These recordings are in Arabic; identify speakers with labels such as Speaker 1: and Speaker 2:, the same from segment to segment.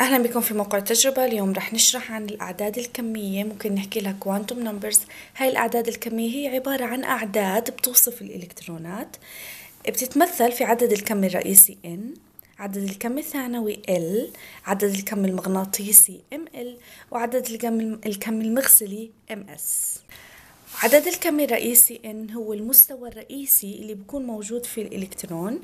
Speaker 1: اهلا بكم في موقع تجربة اليوم رح نشرح عن الاعداد الكمية ممكن نحكي لها quantum numbers هاي الاعداد الكمية هي عبارة عن اعداد بتوصف الالكترونات بتتمثل في عدد الكم الرئيسي n عدد الكم الثانوي L عدد الكم المغناطيسي ML وعدد الكم المغسلي MS عدد الكم الرئيسي N هو المستوى الرئيسي اللي بيكون موجود في الإلكترون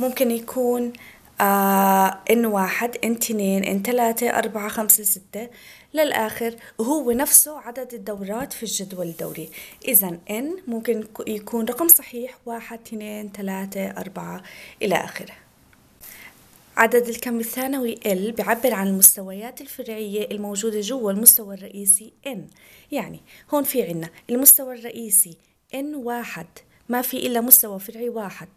Speaker 1: ممكن يكون آه ان واحد ان اثنين ان ثلاثة أربعة خمسة ستة للآخر وهو نفسه عدد الدورات في الجدول الدوري إذا ان ممكن يكون رقم صحيح واحد اثنين ثلاثة أربعة إلى آخره عدد الكم الثانوي L بيعبر عن المستويات الفرعية الموجودة جوا المستوى الرئيسي N يعني هون في عنا المستوى الرئيسي N واحد ما في إلا مستوى فرعي واحد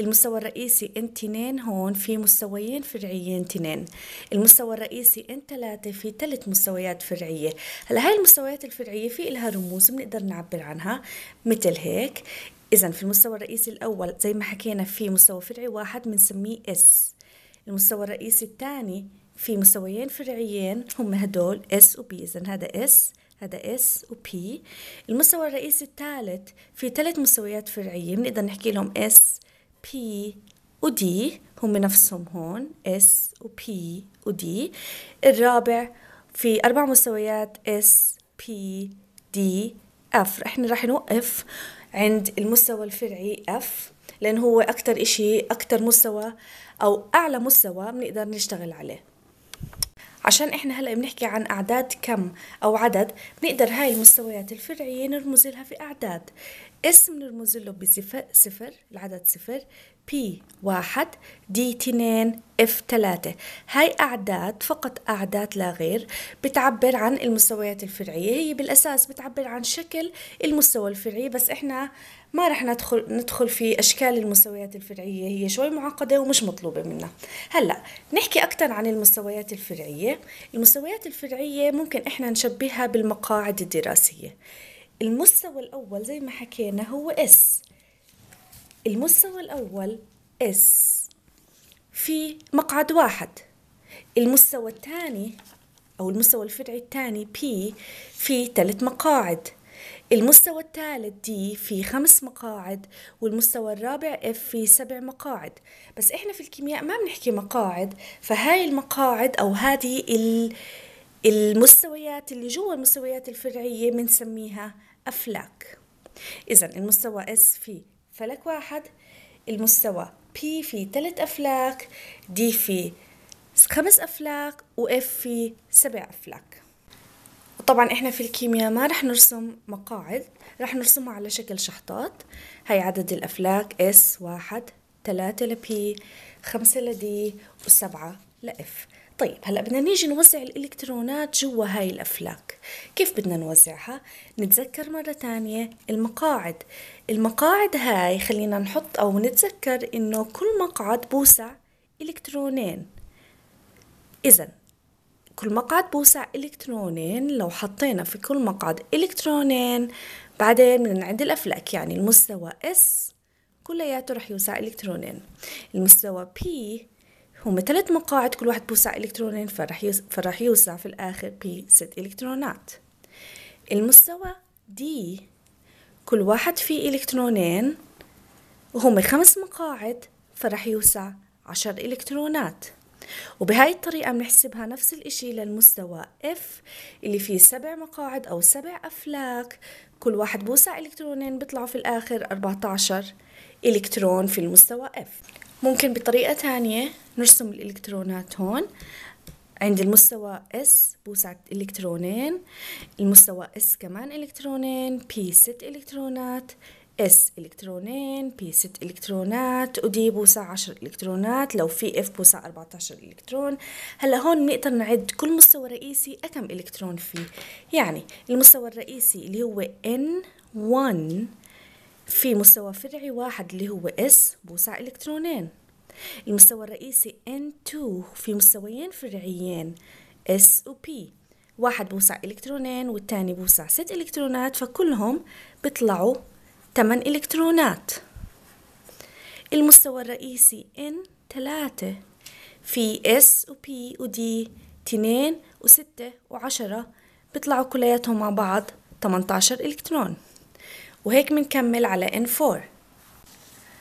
Speaker 1: المستوى الرئيسي ان تنين هون في مستويين فرعيين تنين المستوى الرئيسي ان ثلاثة في ثلاث مستويات فرعية هلا هاي المستويات الفرعية في لها رموز بنقدر نعبر عنها مثل هيك إذا في المستوى الرئيسي الأول زي ما حكينا في مستوى فرعي واحد بنسميه اس المستوى الرئيسي الثاني في مستويين فرعيين هم هدول اس وبي إذا هذا اس هذا اس وبي المستوى الرئيسي الثالث في ثلاث مستويات فرعية بنقدر نحكي لهم اس P و D هم نفسهم هون S و P و D الرابع في أربع مستويات S P D F احنا راح نوقف عند المستوى الفرعي F لأن هو أكتر إشي أكتر مستوى أو أعلى مستوى بنقدر نشتغل عليه عشان احنا هلا بنحكي عن اعداد كم او عدد بنقدر هاي المستويات الفرعيه نرمز لها في اعداد اس بنرمز له بصفر صفر العدد صفر بي واحد دي تنين اف ثلاثة هاي أعداد فقط أعداد لا غير بتعبر عن المستويات الفرعية هي بالأساس بتعبر عن شكل المستوى الفرعي بس إحنا ما رح ندخل ندخل في اشكال المستويات الفرعيه هي شوي معقده ومش مطلوبه منا هلا نحكي اكثر عن المستويات الفرعيه المستويات الفرعيه ممكن احنا نشبهها بالمقاعد الدراسيه المستوى الاول زي ما حكينا هو اس المستوى الاول اس في مقعد واحد المستوى الثاني أو المستوى الفرعي الثاني بي في ثلاث مقاعد المستوى الثالث دي في خمس مقاعد والمستوى الرابع اف في سبع مقاعد بس احنا في الكيمياء ما بنحكي مقاعد فهاي المقاعد او هذه المستويات اللي جوا المستويات الفرعية بنسميها أفلاك إذا المستوى S في فلك واحد المستوى P في ثلاث أفلاك D في خمس أفلاك و F في سبع أفلاك طبعا احنا في الكيمياء ما رح نرسم مقاعد رح نرسمها على شكل شحطات هي عدد الافلاك اس واحد ثلاثة لبي خمسة لدي وسبعة لإف طيب هلا بدنا نيجي نوزع الالكترونات جوا هاي الافلاك كيف بدنا نوزعها نتذكر مره تانية المقاعد المقاعد هاي خلينا نحط او نتذكر انه كل مقعد بوسع الكترونين اذا كل مقعد بوسع إلكترونين لو حطينا في كل مقعد إلكترونين بعدين من عند الأفلاك يعني المستوى اس كلياته رح يوسع إلكترونين المستوى بي هم ثلاث مقاعد كل واحد بوسع إلكترونين فرح, يوسع فرح يوسع في الآخر بي ست إلكترونات المستوى دي كل واحد فيه إلكترونين وهم خمس مقاعد فرح يوسع عشر إلكترونات وبهاي الطريقة بنحسبها نفس الإشي للمستوى F اللي فيه سبع مقاعد أو سبع أفلاك كل واحد بوسع إلكترونين بيطلعوا في الآخر 14 إلكترون في المستوى F ممكن بطريقة تانية نرسم الإلكترونات هون عند المستوى S بوسعة إلكترونين المستوى S كمان إلكترونين P ست إلكترونات اس الكترونين بي 6 الكترونات ودي بوسع 10 الكترونات لو في اف بوسع 14 الكترون هلا هون بنقدر نعد كل مستوى رئيسي كم الكترون فيه يعني المستوى الرئيسي اللي هو ان 1 في مستوى فرعي واحد اللي هو اس بوسع الكترونين المستوى ان N2 في مستويين فرعيين اس و بي واحد بوسع إلكترونين والتاني بوسع ست إلكترونات فكلهم بيطلعوا 8 إلكترونات المستوى الرئيسي N 3 في S و P و D 2 و 6 و 10 بيطلعوا كلياتهم مع بعض 18 إلكترون وهيك منكمل على N4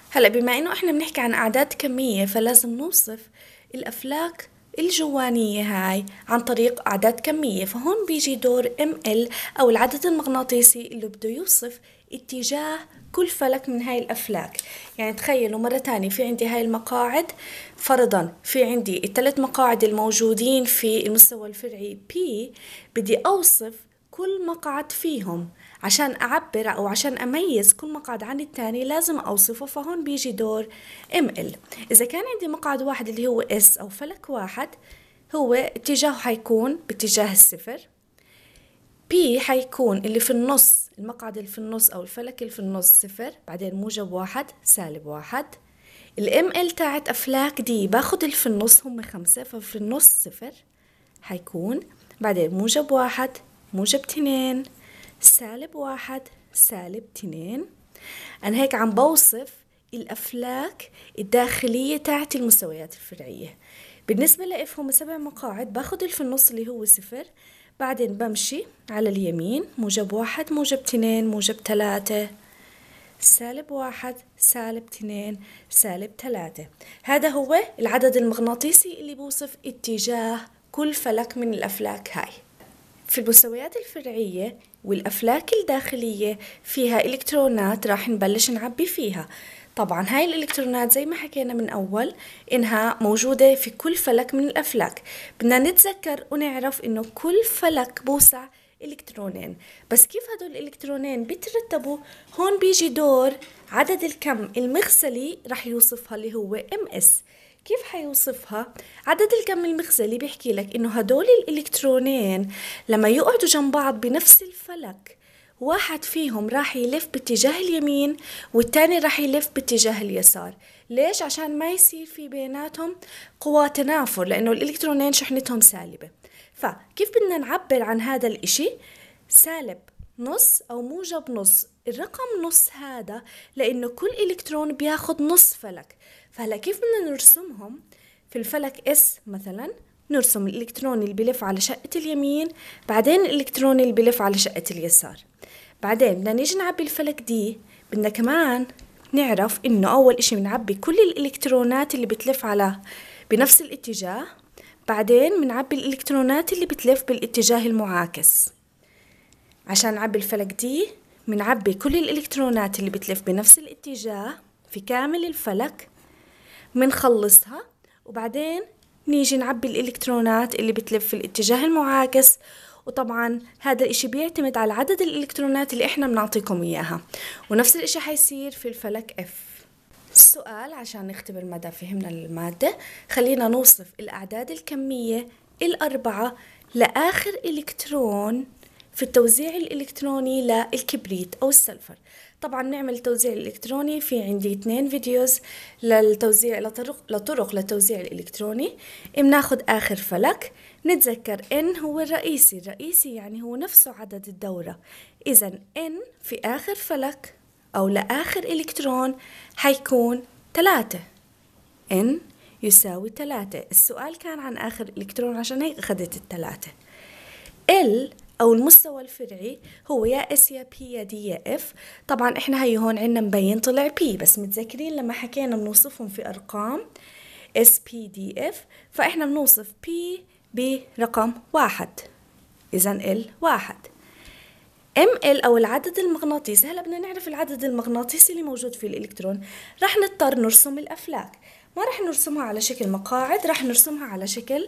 Speaker 1: هلا بما انه احنا بنحكي عن اعداد كميه فلازم نوصف الافلاك الجوانيه هاي عن طريق اعداد كميه فهون بيجي دور ام ال او العدد المغناطيسي اللي بده يوصف اتجاه كل فلك من هاي الأفلاك يعني تخيلوا مرة تانية في عندي هاي المقاعد فرضا في عندي الثلاث مقاعد الموجودين في المستوى الفرعي P بدي أوصف كل مقعد فيهم عشان أعبر أو عشان أميز كل مقعد عن الثاني لازم أوصفه فهون بيجي دور ML إذا كان عندي مقعد واحد اللي هو S أو فلك واحد هو اتجاهه حيكون باتجاه الصفر بي حيكون اللي في النص المقعد اللي في النص أو الفلك اللي في النص صفر بعدين موجب واحد سالب واحد الام ال تاعت أفلاك دي باخد اللي في النص هم خمسة ففي النص صفر حيكون بعدين موجب واحد موجب تنين سالب واحد سالب تنين أنا هيك عم بوصف الأفلاك الداخلية تاعت المستويات الفرعية بالنسبة لإفهم سبع مقاعد باخد اللي في النص اللي هو صفر بعدين بمشي على اليمين موجب واحد موجب اثنين موجب ثلاثة سالب واحد سالب اثنين سالب ثلاثة هذا هو العدد المغناطيسي اللي بوصف اتجاه كل فلك من الأفلاك هاي في المستويات الفرعية والأفلاك الداخلية فيها إلكترونات راح نبلش نعبي فيها طبعا هاي الالكترونات زي ما حكينا من اول انها موجودة في كل فلك من الافلاك بدنا نتذكر ونعرف انه كل فلك بوسع الكترونين بس كيف هدول الالكترونين بيترتبوا هون بيجي دور عدد الكم المغسلي رح يوصفها اللي هو ام اس كيف حيوصفها؟ عدد الكم المغسلي بيحكي لك انه هدول الالكترونين لما يقعدوا جنب بعض بنفس الفلك واحد فيهم راح يلف باتجاه اليمين والتاني راح يلف باتجاه اليسار ليش؟ عشان ما يصير في بيناتهم قوى تنافر لأنه الإلكترونين شحنتهم سالبة فكيف بدنا نعبر عن هذا الإشي؟ سالب نص أو موجب نص الرقم نص هذا لأنه كل إلكترون بياخد نص فلك فهلا كيف بدنا نرسمهم في الفلك S مثلا نرسم الإلكترون اللي بلف على شقة اليمين بعدين الإلكترون اللي بلف على شقة اليسار بعدين بدنا نيجي نعبي الفلك دي بدنا كمان نعرف إنه أول إشي بنعبي كل الإلكترونات اللي بتلف على بنفس الاتجاه بعدين بنعبي الإلكترونات اللي بتلف بالاتجاه المعاكس عشان نعبي الفلك دي بنعبي كل الإلكترونات اللي بتلف بنفس الاتجاه في كامل الفلك بنخلصها وبعدين نيجي نعبي الإلكترونات اللي بتلف في الاتجاه المعاكس وطبعا هذا الإشي بيعتمد على عدد الإلكترونات اللي إحنا بنعطيكم إياها ونفس الإشي حيصير في الفلك F السؤال عشان نختبر مدى فهمنا للمادة خلينا نوصف الأعداد الكمية الأربعة لآخر إلكترون في التوزيع الإلكتروني للكبريت أو السلفر طبعا نعمل توزيع الإلكتروني في عندي اثنين فيديوز للتوزيع لطرق, لطرق للتوزيع الإلكتروني بناخذ آخر فلك نتذكر ان هو الرئيسي الرئيسي يعني هو نفسه عدد الدورة إذا ان في آخر فلك أو لآخر إلكترون حيكون ثلاثة ان يساوي ثلاثة السؤال كان عن آخر إلكترون عشان هيك أخذت الثلاثة ال او المستوى الفرعي هو يا اس يا بي يا دي يا اف طبعا احنا هي هون عندنا مبين طلع بي بس متذكرين لما حكينا بنوصفهم في ارقام اس بي دي اف فاحنا بنوصف بي برقم واحد اذا ال واحد ام ال او العدد المغناطيسي هلا بدنا نعرف العدد المغناطيسي اللي موجود في الالكترون رح نضطر نرسم الافلاك ما رح نرسمها على شكل مقاعد رح نرسمها على شكل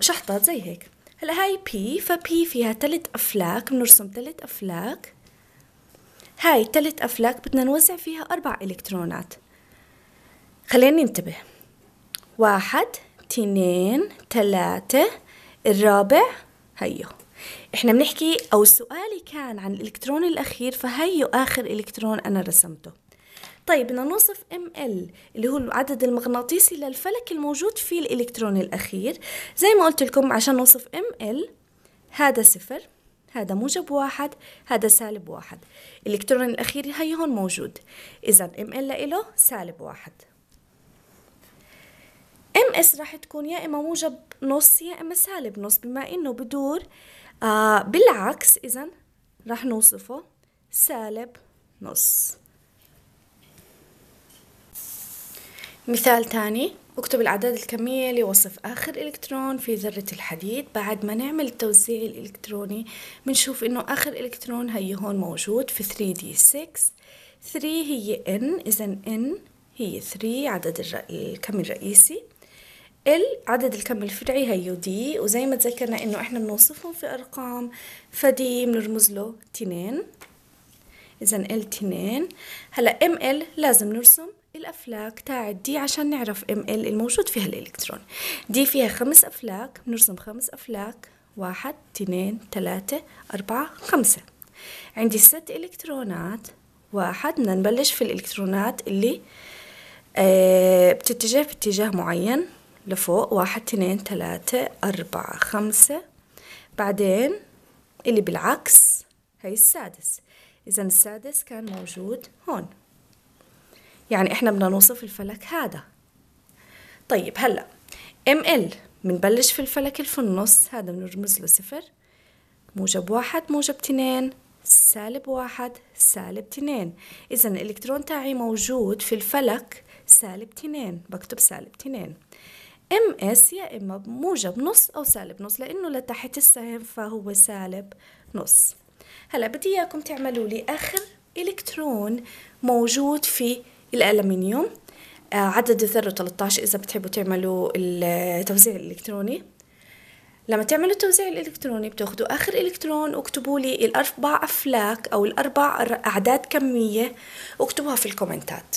Speaker 1: شحطات زي هيك هلا هاي بي فبي فيها تلت أفلاك بنرسم تلت أفلاك هاي تلت أفلاك بدنا نوزع فيها أربع إلكترونات خلينا ننتبه واحد تنين تلاتة الرابع هيو احنا بنحكي او سؤالي كان عن الالكترون الاخير فهيو اخر الكترون انا رسمته طيب بدنا نوصف ام ال اللي هو العدد المغناطيسي للفلك الموجود فيه الالكترون الاخير زي ما قلت لكم عشان نوصف ام ال هذا صفر هذا موجب واحد هذا سالب واحد الالكترون الاخير هي هون موجود اذا ام ال له سالب واحد ام اس راح تكون يا اما موجب نص يا اما سالب نص بما انه بدور آه بالعكس اذا راح نوصفه سالب نص مثال ثاني اكتب الأعداد الكمية لوصف آخر إلكترون في ذرة الحديد بعد ما نعمل التوزيع الإلكتروني بنشوف إنه آخر إلكترون هي هون موجود في 3D6 3 هي N إذا N هي 3 عدد الكم الرئيسي ال عدد الكم الفرعي هي D وزي ما تذكرنا إنه إحنا بنوصفهم في أرقام فدي بنرمز له 2 إذا L 2 هلا ML لازم نرسم الافلاك تاع دي عشان نعرف ام ال الموجود فيها الالكترون دي فيها خمس افلاك بنرسم خمس افلاك واحد اثنين ثلاثة أربعة خمسة عندي ست إلكترونات واحد بدنا نبلش في الإلكترونات اللي آه بتتجه باتجاه معين لفوق واحد اثنين ثلاثة أربعة خمسة بعدين اللي بالعكس هي السادس إذا السادس كان موجود هون يعني إحنا بدنا نوصف الفلك هذا طيب هلأ ام ال بنبلش في الفلك اللي في النص هذا بنرمز له صفر موجب واحد موجب اثنين سالب واحد سالب اثنين إذا الإلكترون تاعي موجود في الفلك سالب اثنين بكتب سالب اثنين ام اس يا اما موجب نص او سالب نص لانه لتحت السهم فهو سالب نص هلا بدي اياكم تعملوا لي اخر الكترون موجود في الألمنيوم آه، عدد الذرة 13 إذا بتحبوا تعملوا التوزيع الإلكتروني لما تعملوا التوزيع الإلكتروني بتاخدوا آخر إلكترون واكتبوا لي الأربع أفلاك أو الأربع أعداد كمية واكتبوها في الكومنتات